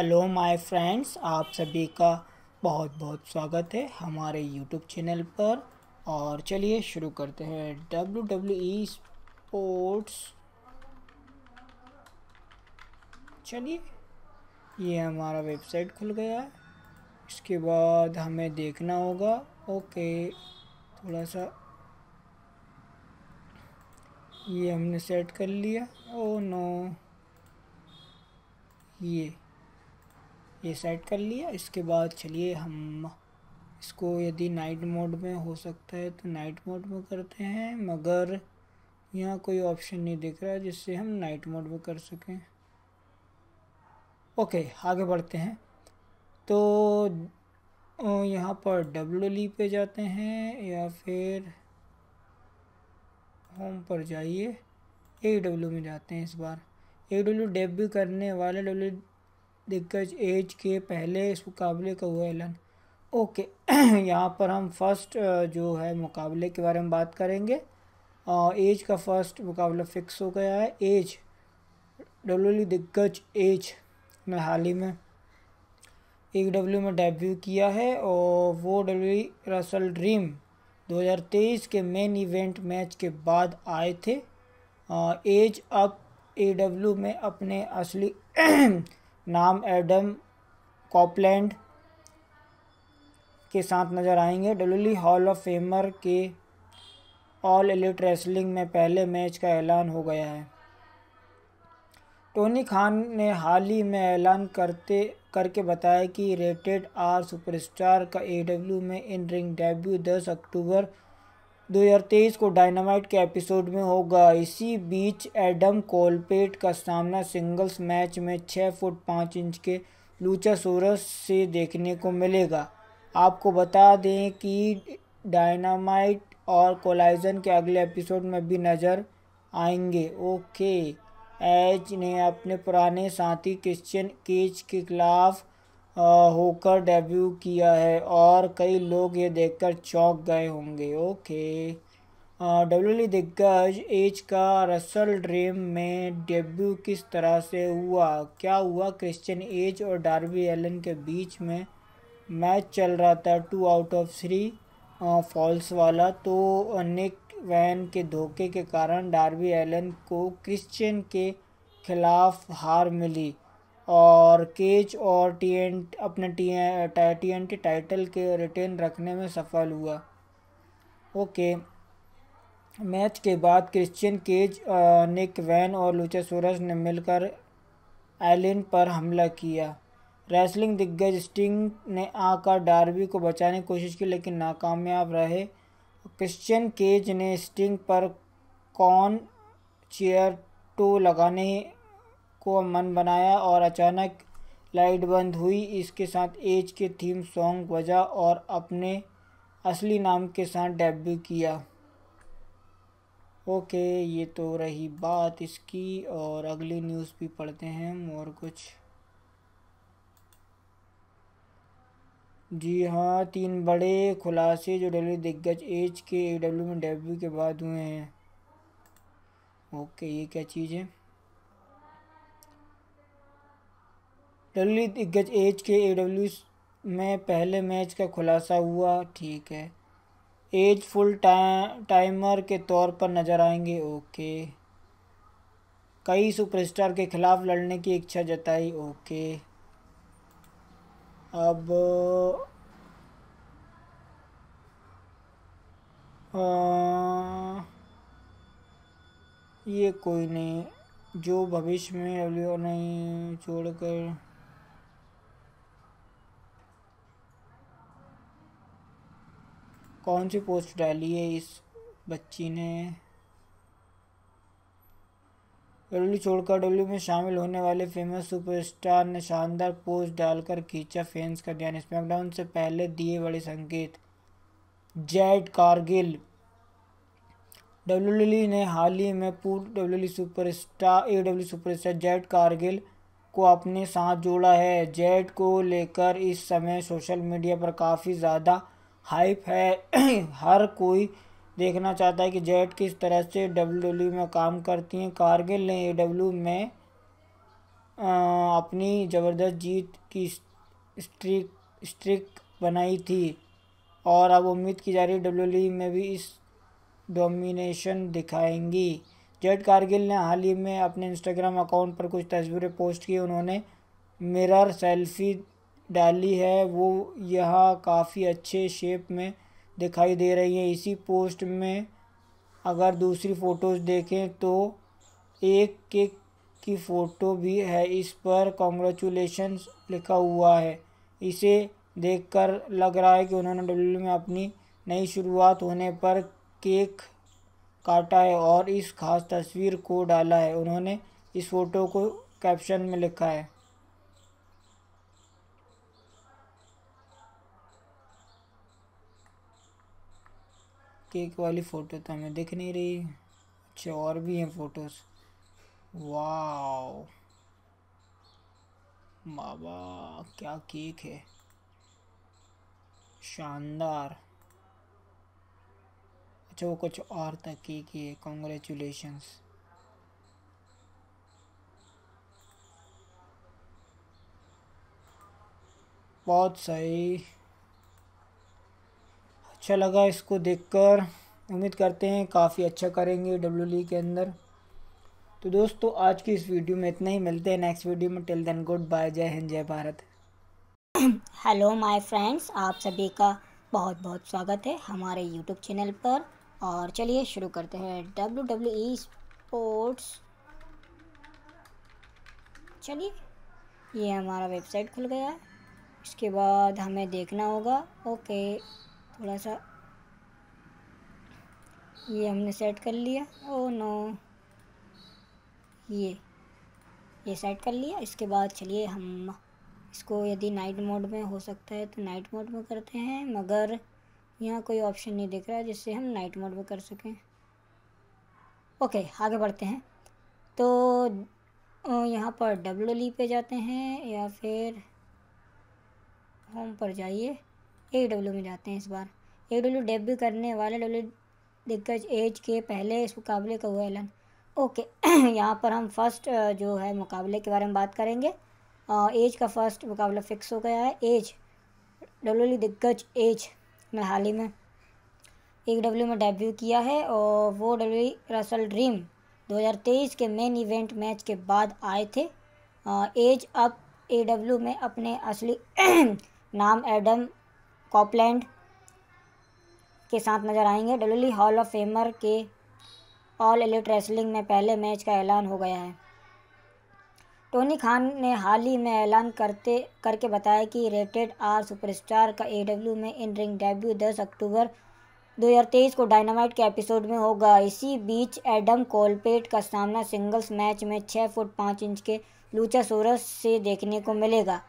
hello my friends आप सभी का बहुत बहुत स्वागत है हमारे यूट्यूब चैनल पर और चलिए शुरू करते हैं डब्ल्यू डब्ल्यू ई स्पोर्ट्स चलिए ये हमारा वेबसाइट खुल गया है इसके बाद हमें देखना होगा ओके थोड़ा सा ये हमने सेट कर लिया ओ oh, नो ये ये सेट कर लिया इसके बाद चलिए हम इसको यदि नाइट मोड में हो सकता है तो नाइट मोड में करते हैं मगर यहाँ कोई ऑप्शन नहीं दिख रहा जिससे हम नाइट मोड में कर सकें ओके आगे बढ़ते हैं तो यहाँ पर डब्ल्यू e पे जाते हैं या फिर होम पर जाइए ए डब्ल्यू में जाते हैं इस बार ए डब्ल्यू डेब करने वाले डब्ल्यू दिग्गज एज के पहले इस मुकाबले का हुआ ऐलान ओके यहाँ पर हम फर्स्ट जो है मुकाबले के बारे में बात करेंगे और एज का फर्स्ट मुकाबला फिक्स हो गया है एज डब्ल्यू दिग्गज एज ने हाल ही में ए डब्ल्यू e में डेब्यू किया है और वो डब्ल्यू रसल ड्रीम 2023 के मेन इवेंट मैच के बाद आए थे एज अब ए डब्ल्यू e में अपने असली नाम एडम कॉपलैंड के साथ नजर आएंगे डब्ल्यूली हॉल ऑफ फेमर के ऑल एलिट रेसलिंग में पहले मैच का ऐलान हो गया है टोनी खान ने हाल ही में ऐलान करते करके बताया कि रेटेड आर सुपरस्टार का एडब्ल्यू में इन रिंग डेब्यू 10 अक्टूबर 2023 को डायनामाइट के एपिसोड में होगा इसी बीच एडम कोलपेट का सामना सिंगल्स मैच में छः फुट पाँच इंच के लूचा सूरज से देखने को मिलेगा आपको बता दें कि डायनामाइट और कोलाइजन के अगले एपिसोड में भी नज़र आएंगे ओके एज ने अपने पुराने साथी क्रिश्चियन केज के खिलाफ़ होकर डेब्यू किया है और कई लोग ये देखकर चौंक गए होंगे ओके डब्ल्यू e दिग्गज एज का रसल ड्रीम में डेब्यू किस तरह से हुआ क्या हुआ क्रिश्चियन एज और डार्बी एलन के बीच में मैच चल रहा था two out of three falls वाला तो निक वैन के धोखे के कारण डार्बी एलन को क्रिश्चियन के खिलाफ हार मिली और केच और टी एन अपने T T N T title के रिटेन रखने में सफल हुआ ओके मैच के बाद क्रिश्चियन केज निक वैन और सूरज ने मिलकर एलिन पर हमला किया रेसलिंग दिग्गज स्टिंग ने आकर डार्बी को बचाने की कोशिश की लेकिन नाकामयाब रहे क्रिश्चियन केज ने स्टिंग पर कॉन चेयर टू लगाने को मन बनाया और अचानक लाइट बंद हुई इसके साथ एज के थीम सॉन्ग बजा और अपने असली नाम के साथ डेब्यू किया ओके ये तो रही बात इसकी और अगली न्यूज़ भी पढ़ते हैं हम और कुछ जी हाँ तीन बड़े खुलासे जो डब्ल्यू दिग्गज एज के ए डब्ल्यू में डेब्यू के बाद हुए हैं ओके ये क्या चीज़ है डब्ल्यू दिग्गज एज के ए डब्ल्यू में पहले मैच का खुलासा हुआ ठीक है एज फुल टाइम टाइमर के तौर पर नज़र आएंगे ओके कई सुपरस्टार के खिलाफ लड़ने की इच्छा जताई ओके अब आ, ये कोई नहीं जो भविष्य में अभी नहीं छोड़कर कौन सी पोस्ट डाली है इस बच्ची ने डब्ल्यू छोड़कर डब्ल्यू में शामिल होने वाले फेमस सुपरस्टार ने शानदार पोस्ट डालकर खींचा फैंस का ध्यान स्मैकडाउन से पहले दिए बड़े संकेत जैड कारगिल डब्ल्यू ने हाल ही में पूर्व W superstar A W superstar Jade Cargill को अपने साथ जोड़ा है जेड को लेकर इस समय सोशल मीडिया पर काफ़ी ज़्यादा हाइप है हर कोई देखना चाहता है कि जेट किस तरह से डब्ल्यू e में काम करती हैं कारगिल ने ए e में आ, अपनी ज़बरदस्त जीत की स्ट्रिक स्ट्रिक बनाई थी और अब उम्मीद की जा रही है डब्ल्यू e में भी इस डोमिनेशन दिखाएंगी जेट कारगिल ने हाल ही में अपने इंस्टाग्राम अकाउंट पर कुछ तस्वीरें पोस्ट की उन्होंने मिरर सेल्फी डाली है वो यहाँ काफ़ी अच्छे शेप में दिखाई दे रही है इसी पोस्ट में अगर दूसरी फ़ोटोज़ देखें तो एक केक की फ़ोटो भी है इस पर कॉन्ग्रेचुलेशन लिखा हुआ है इसे देखकर लग रहा है कि उन्होंने डब्ल्यू में अपनी नई शुरुआत होने पर केक काटा है और इस खास तस्वीर को डाला है उन्होंने इस फ़ोटो को कैप्शन में लिखा है केक वाली फ़ोटो तो हमें दिख नहीं रही अच्छे और भी हैं फ़ोटोज़ वाओ बाबा क्या केक है शानदार अच्छा वो कुछ और था केक है कॉन्ग्रेचुलेशंस बहुत सही अच्छा लगा इसको देखकर उम्मीद करते हैं काफ़ी अच्छा करेंगे डब्ल्यू के अंदर तो दोस्तों आज की इस वीडियो में इतना ही मिलते हैं नेक्स्ट वीडियो में टिल देन गुड बाय जय हिंद जय भारत हेलो माय फ्रेंड्स आप सभी का बहुत बहुत स्वागत है हमारे यूट्यूब चैनल पर और चलिए शुरू करते हैं डब्ल्यू डब्ल्यू ई स्पोर्ट्स चलिए ये हमारा वेबसाइट खुल गया है इसके बाद हमें देखना होगा ओके थोड़ा सा ये हमने सेट कर लिया ओ नो ये ये सेट कर लिया इसके बाद चलिए हम इसको यदि नाइट मोड में हो सकता है तो नाइट मोड में करते हैं मगर यहाँ कोई ऑप्शन नहीं दिख रहा जिससे हम नाइट मोड में कर सकें ओके आगे बढ़ते हैं तो यहाँ पर डब्ल्यू e पे जाते हैं या फिर होम पर जाइए ए डब्ल्यू में जाते हैं इस बार ए डब्ल्यू डेब्यू करने वाले डब्ल्यू दिग्गज एज के पहले इस मुकाबले का हुआ ऐलान ओके यहाँ पर हम फर्स्ट जो है मुकाबले के बारे में बात करेंगे एज का फर्स्ट मुकाबला फिक्स हो गया है एज डब्ल्यू दिग्गज एज ने हाल ही में ए डब्ल्यू में डेब्यू किया है और वो डब्ल्यू रसल ड्रीम 2023 के मेन इवेंट मैच के बाद आए थे एज अब ए डब्ल्यू में अपने असली नाम एडम कॉपलैंड के साथ नजर आएंगे डब्ल्यू हॉल ऑफ फेमर के ऑल एलिट रेसलिंग में पहले मैच का ऐलान हो गया है टोनी खान ने हाल ही में ऐलान करते करके बताया कि रेटेड आर सुपरस्टार का एडब्ल्यू में इन रिंग डेब्यू 10 अक्टूबर 2023 को डायनामाइट के एपिसोड में होगा इसी बीच एडम कोलपेट का सामना सिंगल्स मैच में छः फुट पाँच इंच के लूचा सोरस से देखने को मिलेगा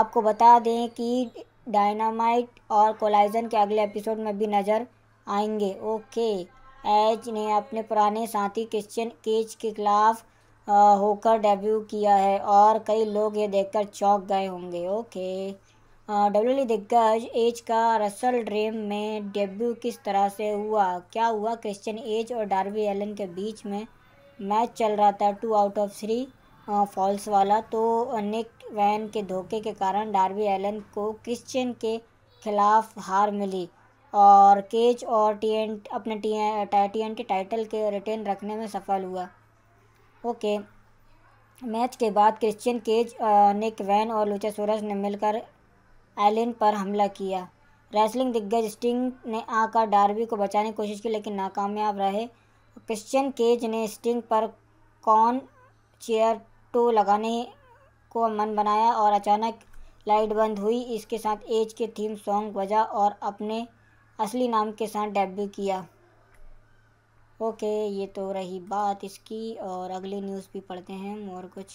आपको बता दें कि डायनामाइट और कोलाइजन के अगले एपिसोड में भी नज़र आएंगे ओके एज ने अपने पुराने साथी क्रिश्चियन केज के खिलाफ होकर डेब्यू किया है और कई लोग ये देखकर चौंक गए होंगे ओके डब्ल्यू दिग्गज एज का रसल ड्रीम में डेब्यू किस तरह से हुआ क्या हुआ क्रिश्चियन एज और डार्बी एलन के बीच में मैच चल रहा था two out of three falls हाँ, वाला तो निक वैन के धोखे के कारण डार्बी एलन को क्रिश्चियन के खिलाफ हार मिली और केज और टीएन अपने टीएन टी टाइटल के रिटेन रखने में सफल हुआ ओके मैच के बाद क्रिश्चियन केज निक वैन और लुचा सूरज ने मिलकर एलिन पर हमला किया रेसलिंग दिग्गज स्टिंग ने आकर डार्बी को बचाने की कोशिश की लेकिन नाकामयाब रहे क्रिश्चियन केज ने स्टिंग पर कौन चेयर ऑटो लगाने को मन बनाया और अचानक लाइट बंद हुई इसके साथ एज के थीम सॉन्ग बजा और अपने असली नाम के साथ डेब्यू किया ओके ये तो रही बात इसकी और अगली न्यूज़ भी पढ़ते हैं और कुछ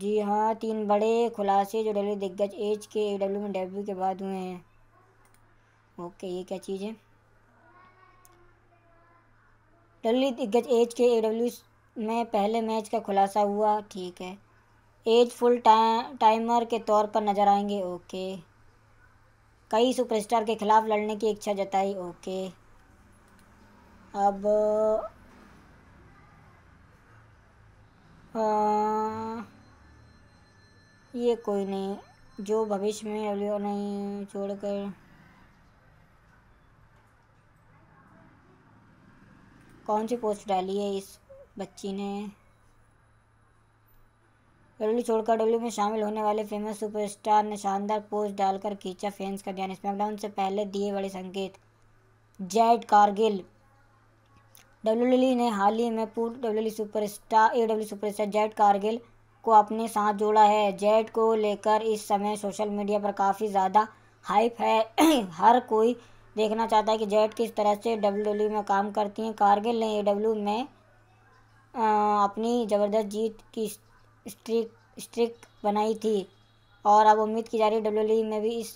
जी हाँ तीन बड़े खुलासे जो डब्ल्यू दिग्गज एज के ए डब्ल्यू में डेब्यू के बाद हुए हैं ओके ये क्या चीज़ है डब्ल्यू दिग्गज एज के ए में पहले मैच का खुलासा हुआ ठीक है एज फुल टा, टाइमर के तौर पर नजर आएंगे ओके कई सुपरस्टार के खिलाफ लड़ने की इच्छा जताई ओके अब आ, ये कोई नहीं जो भविष्य में डब्ल्यू नहीं छोड़कर कौन सी पोस्ट डाली है इस बच्ची ने डब्ल्यू छोड़कर डब्ल्यू में शामिल होने वाले फेमस सुपरस्टार ने शानदार पोस्ट डालकर खींचा फैंस का ध्यान स्मैकडाउन से पहले दिए बड़े संकेत जैड कारगिल डब्ल्यू ने हाल ही में पूर्व W superstar A W superstar Jade Cargill को अपने साथ जोड़ा है जैड को लेकर इस समय सोशल मीडिया पर काफ़ी ज़्यादा हाइप है हर कोई देखना चाहता है कि जेट किस तरह से डब्ल्यू e में काम करती हैं कारगिल ने ए में आ, अपनी ज़बरदस्त जीत की स्ट्रिक स्ट्रिक बनाई थी और अब उम्मीद की जा रही है डब्ल्यू e में भी इस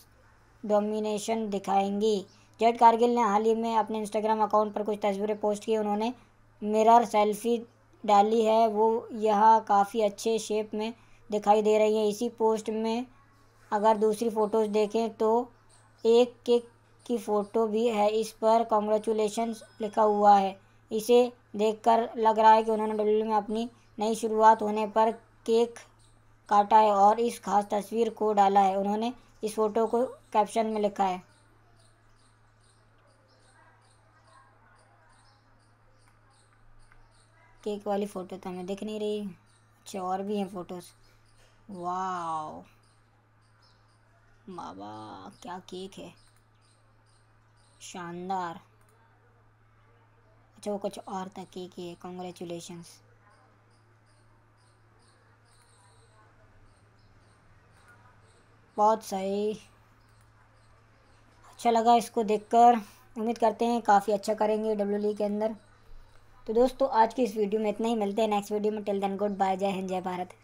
डोमिनेशन दिखाएंगी जेट कारगिल ने हाल ही में अपने इंस्टाग्राम अकाउंट पर कुछ तस्वीरें पोस्ट की उन्होंने मिरर सेल्फी डाली है वो यह काफ़ी अच्छे शेप में दिखाई दे रही है इसी पोस्ट में अगर दूसरी फ़ोटोज़ देखें तो एक के की फ़ोटो भी है इस पर कॉन्ग्रेचुलेशन लिखा हुआ है इसे देखकर लग रहा है कि उन्होंने डब्ल्यू में अपनी नई शुरुआत होने पर केक काटा है और इस खास तस्वीर को डाला है उन्होंने इस फोटो को कैप्शन में लिखा है केक वाली फ़ोटो तो हमें दिख नहीं रही अच्छा और भी हैं फ़ोटोज़ वाह बाबा क्या केक है शानदार अच्छा वो कुछ और तक ही किए कॉन्ग्रेचुलेशंस बहुत सही अच्छा लगा इसको देखकर उम्मीद करते हैं काफ़ी अच्छा करेंगे डब्ल्यू के अंदर तो दोस्तों आज की इस वीडियो में इतना ही मिलते हैं नेक्स्ट वीडियो में टिल देन गुड बाय जय हिंद जय भारत